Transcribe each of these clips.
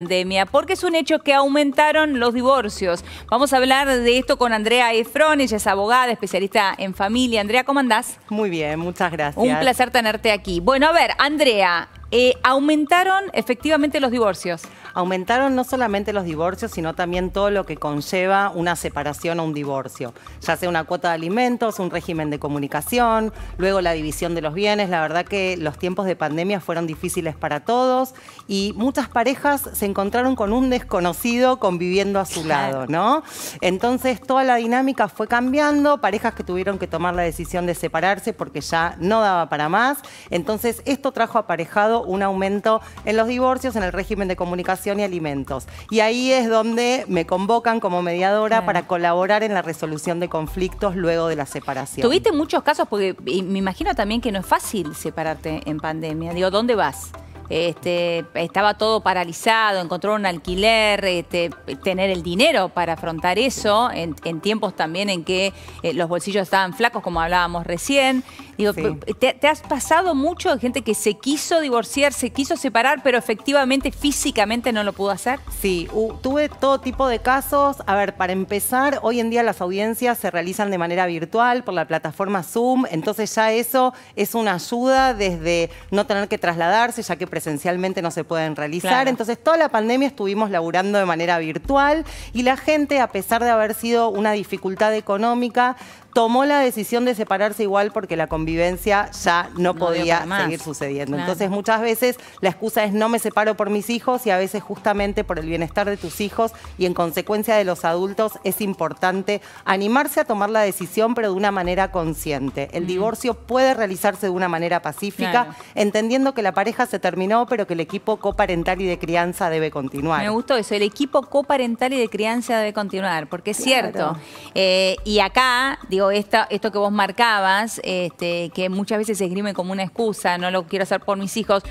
pandemia, porque es un hecho que aumentaron los divorcios. Vamos a hablar de esto con Andrea Efron, ella es abogada, especialista en familia. Andrea, ¿cómo andás? Muy bien, muchas gracias. Un placer tenerte aquí. Bueno, a ver, Andrea, eh, aumentaron efectivamente los divorcios aumentaron no solamente los divorcios, sino también todo lo que conlleva una separación o un divorcio, ya sea una cuota de alimentos, un régimen de comunicación, luego la división de los bienes. La verdad que los tiempos de pandemia fueron difíciles para todos y muchas parejas se encontraron con un desconocido conviviendo a su lado, ¿no? Entonces toda la dinámica fue cambiando, parejas que tuvieron que tomar la decisión de separarse porque ya no daba para más. Entonces esto trajo aparejado un aumento en los divorcios, en el régimen de comunicación y Alimentos. Y ahí es donde me convocan como mediadora para colaborar en la resolución de conflictos luego de la separación. ¿Tuviste muchos casos? Porque me imagino también que no es fácil separarte en pandemia. Digo, ¿dónde vas? Este, estaba todo paralizado, encontró un alquiler, este, tener el dinero para afrontar eso, en, tiempos también en que eh, los bolsillos estaban flacos, como hablábamos recién. Digo, te, has pasado mucho de gente que se quiso divorciar, se quiso separar, pero efectivamente, físicamente no lo pudo hacer? Sí, tuve todo tipo de casos. A ver, para empezar, hoy en día las audiencias se realizan de manera virtual por la plataforma Zoom, entonces ya eso es una ayuda desde no tener que trasladarse, ya que esencialmente no se pueden realizar. Entonces, toda la pandemia estuvimos laburando de manera virtual y la gente, a pesar de haber sido una dificultad económica, tomó la decisión de separarse igual porque la convivencia ya no, podía seguir sucediendo. Entonces muchas veces la excusa es no me separo por mis hijos y a veces justamente por el bienestar de tus hijos y en consecuencia de los adultos es importante animarse a tomar la decisión pero de una manera consciente. El divorcio puede realizarse de una manera pacífica, entendiendo que la pareja se terminó pero que el equipo coparental y de crianza debe continuar. Me gustó eso, el equipo coparental y de crianza debe continuar, porque es cierto. Eh, y acá, digo, esto que vos marcabas, este, que muchas veces se esgrime como una excusa, no lo quiero hacer por mis hijos,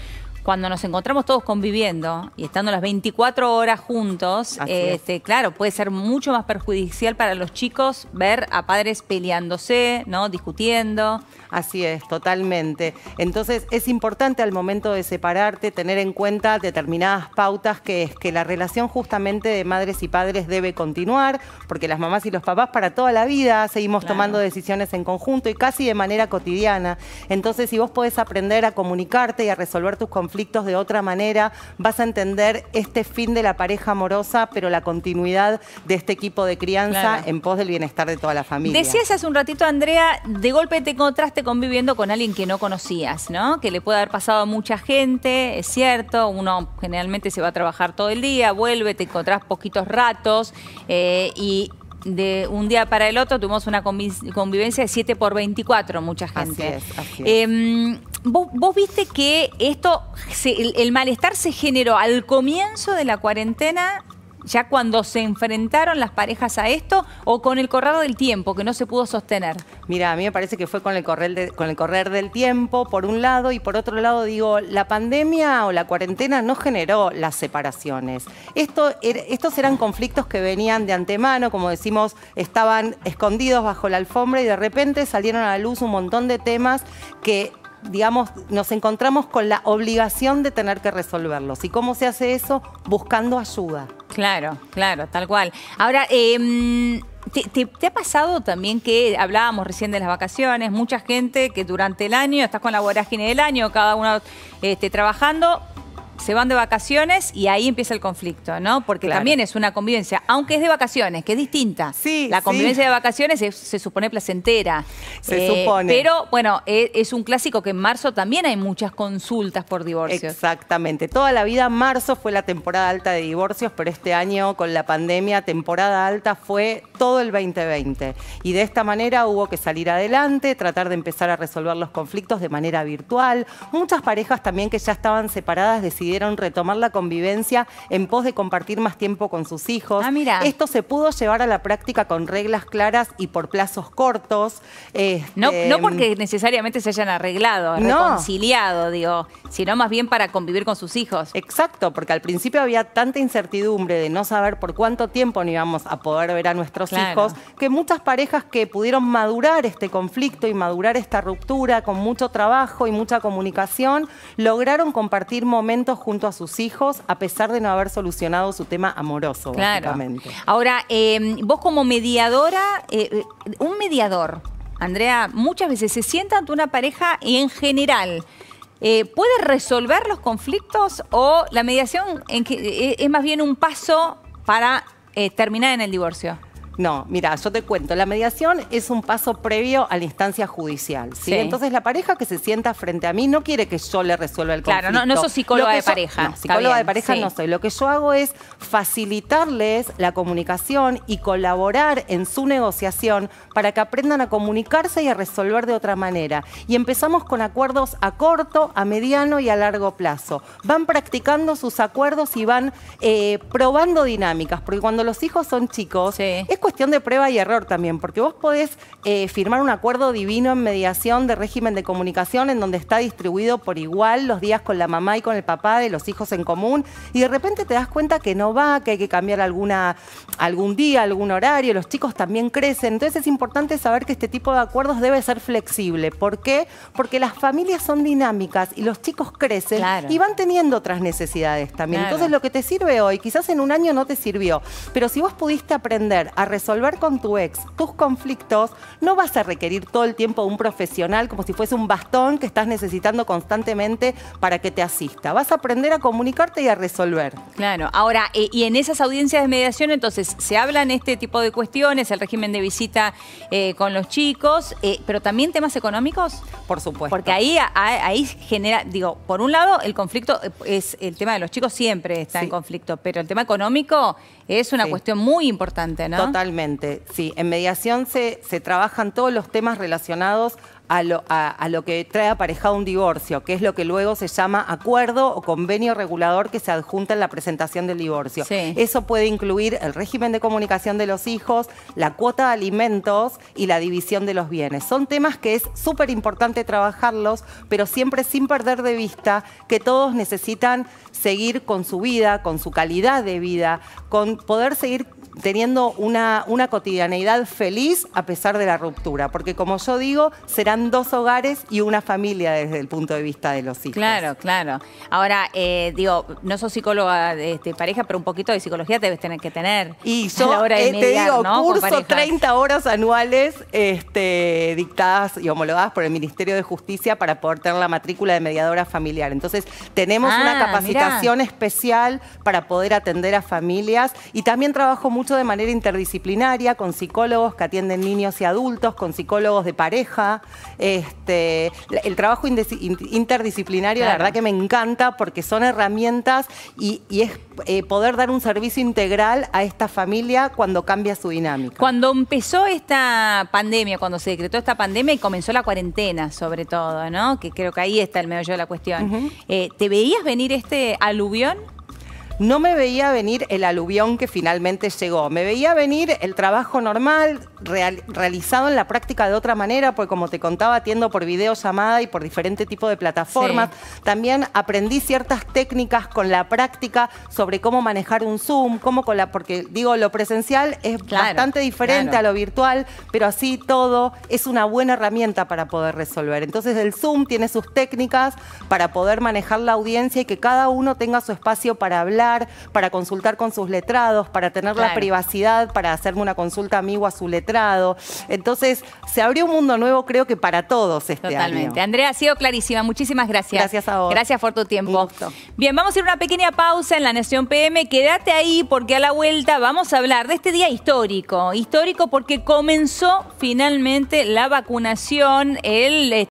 cuando nos encontramos todos conviviendo y estando las 24 horas juntos, este, claro, puede ser mucho más perjudicial para los chicos ver a padres peleándose, ¿no? Discutiendo. Así es, totalmente. Entonces es importante al momento de separarte tener en cuenta determinadas pautas que es que la relación justamente de madres y padres debe continuar, porque las mamás y los papás para toda la vida seguimos tomando decisiones en conjunto y casi de manera cotidiana. Entonces si vos podés aprender a comunicarte y a resolver tus conflictos, de otra manera, vas a entender este fin de la pareja amorosa, pero la continuidad de este equipo de crianza en pos del bienestar de toda la familia. Decías hace un ratito, Andrea, de golpe te encontraste conviviendo con alguien que no conocías, ¿no? Que le puede haber pasado a mucha gente, es cierto, uno generalmente se va a trabajar todo el día, vuelve, te encontrás poquitos ratos eh, y de un día para el otro tuvimos una convivencia de 7 por 24, mucha gente. Em, vos, viste que esto, el, malestar se generó al comienzo de la cuarentena ya cuando se enfrentaron las parejas a esto o con el correr del tiempo que no se pudo sostener? Mira, a mí me parece que fue con el correr, con el correr del tiempo, por un lado, y por otro lado digo, la pandemia o la cuarentena no generó las separaciones. Esto, er, estos eran conflictos que venían de antemano, como decimos, estaban escondidos bajo la alfombra y de repente salieron a la luz un montón de temas que digamos, nos encontramos con la obligación de tener que resolverlos. ¿Y cómo se hace eso? Buscando ayuda. Claro, claro, tal cual. Ahora, em, ¿te, ha pasado también que hablábamos recién de las vacaciones? Mucha gente que durante el año estás con la vorágine del año, cada uno este, trabajando, se van de vacaciones y ahí empieza el conflicto, ¿no? Porque también es una convivencia, aunque es de vacaciones, que es distinta. Sí. La convivencia de vacaciones se supone placentera. Se supone. Pero bueno, e, es, un clásico que en marzo también hay muchas consultas por divorcios. Exactamente. Toda la vida marzo fue la temporada alta de divorcios, pero este año con la pandemia, temporada alta fue todo el 2020. Y de esta manera hubo que salir adelante, tratar de empezar a resolver los conflictos de manera virtual. Muchas parejas también que ya estaban separadas decidieron decidieron retomar la convivencia en pos de compartir más tiempo con sus hijos. Ah, Esto se pudo llevar a la práctica con reglas claras y por plazos cortos. no, este, porque necesariamente se hayan arreglado, reconciliado, digo, sino más bien para convivir con sus hijos. Exacto, porque al principio había tanta incertidumbre de no saber por cuánto tiempo no íbamos a poder ver a nuestros hijos, que muchas parejas que pudieron madurar este conflicto y madurar esta ruptura con mucho trabajo y mucha comunicación, lograron compartir momentos junto a sus hijos a pesar de no haber solucionado su tema amoroso, básicamente. Ahora, eh, vos como mediadora, eh, eh, un mediador, Andrea, muchas veces se sienta ante una pareja y en general. ¿Puede resolver los conflictos o la mediación es más bien un paso para terminar en el divorcio? No, mira, yo te cuento, la mediación es un paso previo a la instancia judicial, ¿sí? Entonces la pareja que se sienta frente a mí no quiere que yo le resuelva el conflicto. Claro, no, no soy psicóloga de pareja. psicóloga de pareja no soy. Lo que yo hago es facilitarles la comunicación y colaborar en su negociación para que aprendan a comunicarse y a resolver de otra manera. Y empezamos con acuerdos a corto, a mediano y a largo plazo. Van practicando sus acuerdos y van eh, probando dinámicas, porque cuando los hijos son chicos, sí cuestión de prueba y error también, porque vos podés eh, firmar un acuerdo divino en mediación de régimen de comunicación en donde está distribuido por igual los días con la mamá y con el papá de los hijos en común, y de repente te das cuenta que no va, que hay que cambiar alguna, algún día, algún horario, los chicos también crecen. Entonces es importante saber que este tipo de acuerdos debe ser flexible. ¿Por qué? Porque las familias son dinámicas y los chicos crecen y van teniendo otras necesidades también. Entonces lo que te sirve hoy, quizás en un año no te sirvió, pero si vos pudiste aprender a resolver con tu ex tus conflictos, no vas a requerir todo el tiempo un profesional como si fuese un bastón que estás necesitando constantemente para que te asista. Vas a aprender a comunicarte y a resolver. Claro. Ahora, eh, y en esas audiencias de mediación, entonces, se hablan este tipo de cuestiones, el régimen de visita eh, con los chicos, eh, pero también temas económicos. Por supuesto. Porque ahí, ahí genera, digo, por un lado, el conflicto es el tema de los chicos siempre está en conflicto, pero el tema económico es una cuestión muy importante, ¿no? Total Totalmente, sí. En mediación se, se trabajan todos los temas relacionados a lo, a, lo, que trae aparejado un divorcio, que es lo que luego se llama acuerdo o convenio regulador que se adjunta en la presentación del divorcio. Eso puede incluir el régimen de comunicación de los hijos, la cuota de alimentos y la división de los bienes. Son temas que es súper importante trabajarlos, pero siempre sin perder de vista que todos necesitan seguir con su vida, con su calidad de vida, con poder seguir teniendo una, una cotidianeidad feliz a pesar de la ruptura. Porque como yo digo, serán dos hogares y una familia desde el punto de vista de los hijos. Claro, claro. Ahora, eh, digo, no soy psicóloga de este, pareja, pero un poquito de psicología debes tener que tener. Y yo la eh, digo, curso 30 horas anuales este, dictadas y homologadas por el Ministerio de Justicia para poder tener la matrícula de mediadora familiar. Entonces, tenemos una ah, capacitación especial para poder atender a familias y también trabajo mucho de manera interdisciplinaria, con psicólogos que atienden niños y adultos, con psicólogos de pareja. Este, el trabajo interdisciplinario, la verdad que me encanta porque son herramientas y, es eh, poder dar un servicio integral a esta familia cuando cambia su dinámica. Cuando empezó esta pandemia, cuando se decretó esta pandemia y comenzó la cuarentena, sobre todo, ¿no? Que creo que ahí está el meollo de la cuestión. Eh, ¿Te veías venir este aluvión? No me veía venir el aluvión que finalmente llegó. Me veía venir el trabajo normal, realizado en la práctica de otra manera, porque como te contaba, atiendo por videollamada y por diferente tipo de plataformas. También aprendí ciertas técnicas con la práctica sobre cómo manejar un Zoom, cómo con la. Porque digo, lo presencial es bastante diferente a lo virtual, pero así todo es una buena herramienta para poder resolver. Entonces, el Zoom tiene sus técnicas para poder manejar la audiencia y que cada uno tenga su espacio para hablar para consultar con sus letrados, para tener la privacidad, para hacerme una consulta amigo a su letrado. Entonces, se abrió un mundo nuevo, creo que para todos este año. Totalmente. Andrea, ha sido clarísima. Muchísimas gracias. Gracias a vos. Gracias por tu tiempo. Bien, vamos a ir a una pequeña pausa en La Nación PM. Quédate ahí porque a la vuelta vamos a hablar de este día histórico. Histórico porque comenzó finalmente la vacunación, el